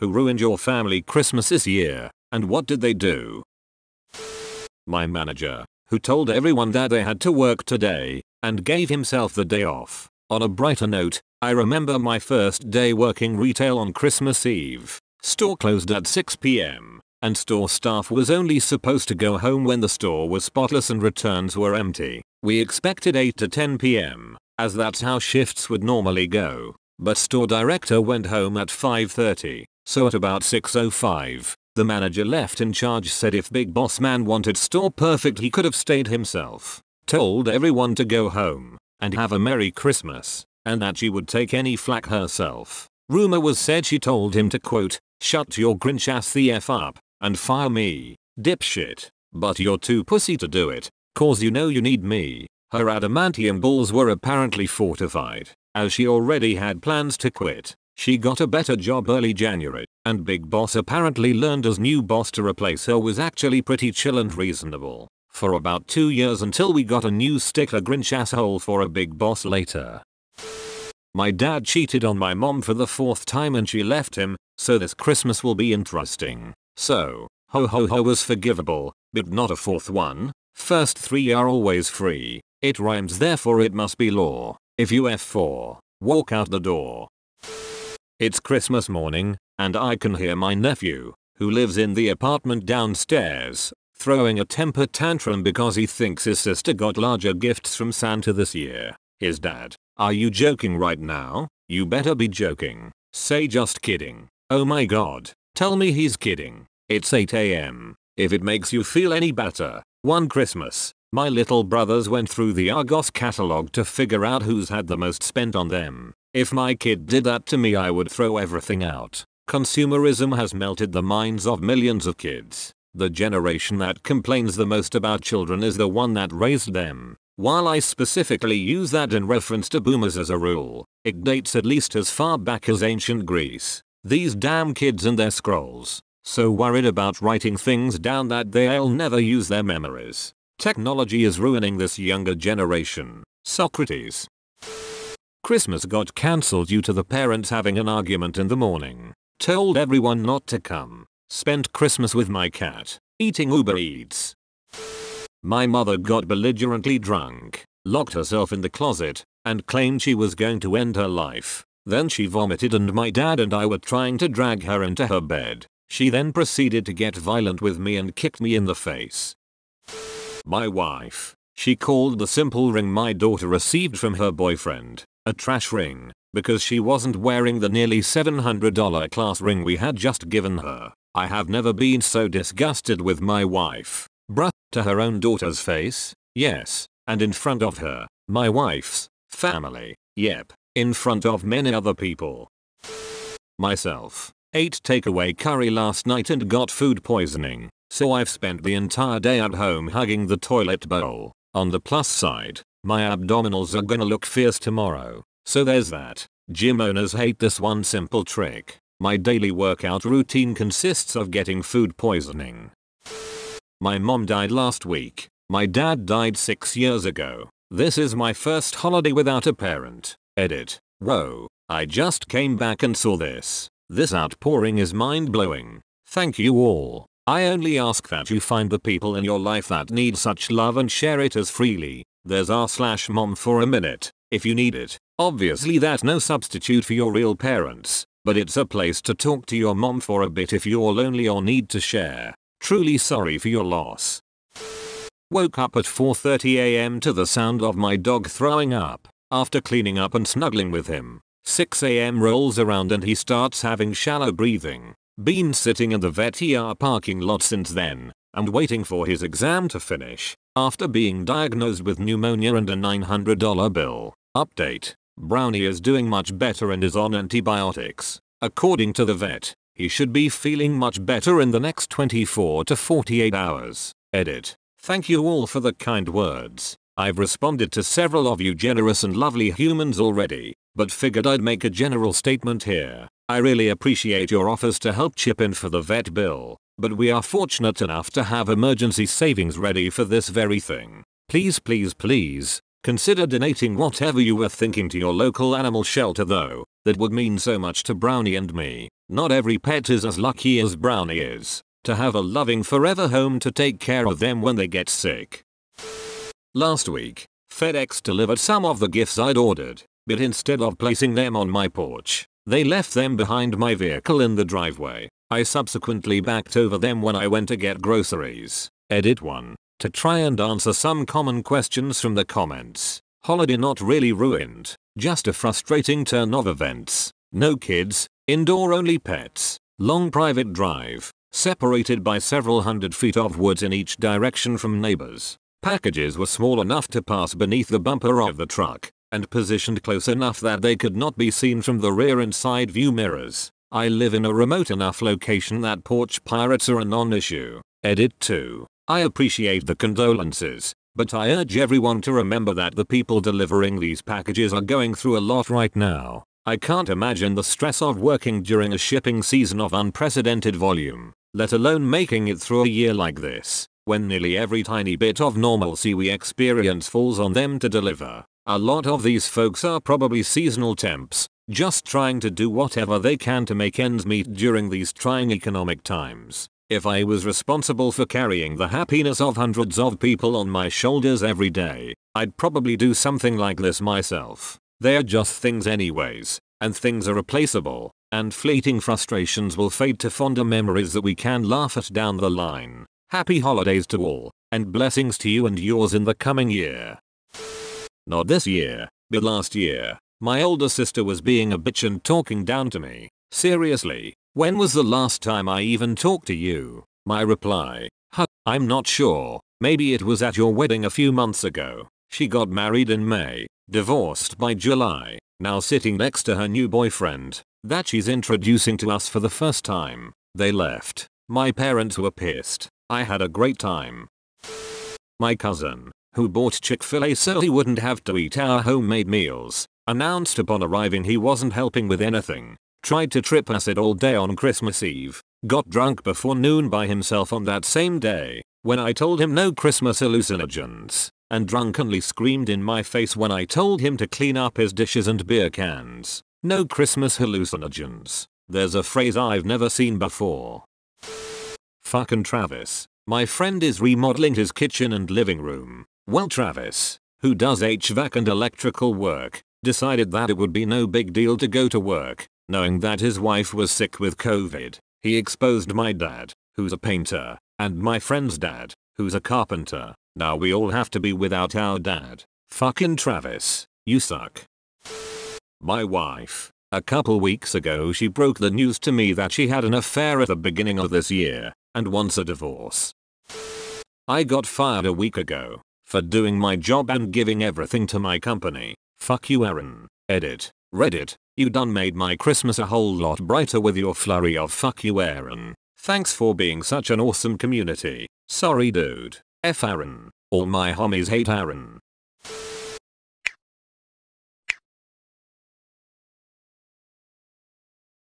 who ruined your family Christmas this year, and what did they do? My manager, who told everyone that they had to work today, and gave himself the day off. On a brighter note, I remember my first day working retail on Christmas Eve. Store closed at 6pm, and store staff was only supposed to go home when the store was spotless and returns were empty. We expected 8 to 10pm, as that's how shifts would normally go, but store director went home at 5.30 so at about 6.05, the manager left in charge said if Big Boss Man wanted store perfect he could have stayed himself, told everyone to go home, and have a Merry Christmas, and that she would take any flack herself. Rumor was said she told him to quote, shut your Grinch ass the F up, and fire me, dipshit. But you're too pussy to do it, cause you know you need me. Her adamantium balls were apparently fortified, as she already had plans to quit. She got a better job early January, and Big Boss apparently learned as new boss to replace her was actually pretty chill and reasonable. For about two years until we got a new sticker Grinch asshole for a Big Boss later. My dad cheated on my mom for the fourth time and she left him, so this Christmas will be interesting. So, ho ho ho was forgivable, but not a fourth one. First three are always free. It rhymes therefore it must be law. If you F4, walk out the door. It's Christmas morning, and I can hear my nephew, who lives in the apartment downstairs, throwing a temper tantrum because he thinks his sister got larger gifts from Santa this year. His dad, are you joking right now? You better be joking. Say just kidding. Oh my god. Tell me he's kidding. It's 8am. If it makes you feel any better, one Christmas, my little brothers went through the Argos catalog to figure out who's had the most spent on them. If my kid did that to me I would throw everything out. Consumerism has melted the minds of millions of kids. The generation that complains the most about children is the one that raised them. While I specifically use that in reference to boomers as a rule, it dates at least as far back as ancient Greece. These damn kids and their scrolls. So worried about writing things down that they'll never use their memories. Technology is ruining this younger generation. Socrates. Christmas got cancelled due to the parents having an argument in the morning. Told everyone not to come. Spent Christmas with my cat, eating Uber Eats. My mother got belligerently drunk, locked herself in the closet, and claimed she was going to end her life. Then she vomited and my dad and I were trying to drag her into her bed. She then proceeded to get violent with me and kicked me in the face. My wife. She called the simple ring my daughter received from her boyfriend a trash ring, because she wasn't wearing the nearly $700 class ring we had just given her. I have never been so disgusted with my wife. Bruh, to her own daughter's face, yes, and in front of her, my wife's, family, yep, in front of many other people. Myself, ate takeaway curry last night and got food poisoning, so I've spent the entire day at home hugging the toilet bowl. On the plus side, my abdominals are gonna look fierce tomorrow. So there's that. Gym owners hate this one simple trick. My daily workout routine consists of getting food poisoning. My mom died last week. My dad died 6 years ago. This is my first holiday without a parent. Edit. Whoa. I just came back and saw this. This outpouring is mind-blowing. Thank you all. I only ask that you find the people in your life that need such love and share it as freely, there's r slash mom for a minute, if you need it. Obviously that's no substitute for your real parents, but it's a place to talk to your mom for a bit if you're lonely or need to share. Truly sorry for your loss. Woke up at 4.30am to the sound of my dog throwing up, after cleaning up and snuggling with him. 6am rolls around and he starts having shallow breathing. Been sitting in the vet ER parking lot since then, and waiting for his exam to finish. After being diagnosed with pneumonia and a $900 bill. Update. Brownie is doing much better and is on antibiotics. According to the vet, he should be feeling much better in the next 24 to 48 hours. Edit. Thank you all for the kind words. I've responded to several of you generous and lovely humans already but figured I'd make a general statement here. I really appreciate your offers to help chip in for the vet bill, but we are fortunate enough to have emergency savings ready for this very thing. Please please please, consider donating whatever you were thinking to your local animal shelter though, that would mean so much to Brownie and me. Not every pet is as lucky as Brownie is, to have a loving forever home to take care of them when they get sick. Last week, FedEx delivered some of the gifts I'd ordered but instead of placing them on my porch, they left them behind my vehicle in the driveway. I subsequently backed over them when I went to get groceries. Edit 1. To try and answer some common questions from the comments. Holiday not really ruined, just a frustrating turn of events. No kids, indoor only pets, long private drive, separated by several hundred feet of woods in each direction from neighbors. Packages were small enough to pass beneath the bumper of the truck and positioned close enough that they could not be seen from the rear and side view mirrors. I live in a remote enough location that porch pirates are a non-issue. Edit 2. I appreciate the condolences, but I urge everyone to remember that the people delivering these packages are going through a lot right now. I can't imagine the stress of working during a shipping season of unprecedented volume, let alone making it through a year like this, when nearly every tiny bit of normalcy we experience falls on them to deliver. A lot of these folks are probably seasonal temps, just trying to do whatever they can to make ends meet during these trying economic times. If I was responsible for carrying the happiness of hundreds of people on my shoulders every day, I'd probably do something like this myself. They're just things anyways, and things are replaceable, and fleeting frustrations will fade to fonder memories that we can laugh at down the line. Happy holidays to all, and blessings to you and yours in the coming year. Not this year, but last year. My older sister was being a bitch and talking down to me. Seriously, when was the last time I even talked to you? My reply, huh, I'm not sure. Maybe it was at your wedding a few months ago. She got married in May, divorced by July, now sitting next to her new boyfriend that she's introducing to us for the first time. They left. My parents were pissed. I had a great time. My cousin, who bought Chick-fil-A so he wouldn't have to eat our homemade meals, announced upon arriving he wasn't helping with anything, tried to trip acid all day on Christmas Eve, got drunk before noon by himself on that same day, when I told him no Christmas hallucinogens, and drunkenly screamed in my face when I told him to clean up his dishes and beer cans. No Christmas hallucinogens. There's a phrase I've never seen before. Fucking Travis. My friend is remodeling his kitchen and living room, well Travis, who does HVAC and electrical work, decided that it would be no big deal to go to work, knowing that his wife was sick with COVID. He exposed my dad, who's a painter, and my friend's dad, who's a carpenter. Now we all have to be without our dad. Fucking Travis, you suck. My wife. A couple weeks ago she broke the news to me that she had an affair at the beginning of this year, and wants a divorce. I got fired a week ago, for doing my job and giving everything to my company. Fuck you Aaron. Edit. Reddit. You done made my Christmas a whole lot brighter with your flurry of fuck you Aaron. Thanks for being such an awesome community. Sorry dude. F Aaron. All my homies hate Aaron.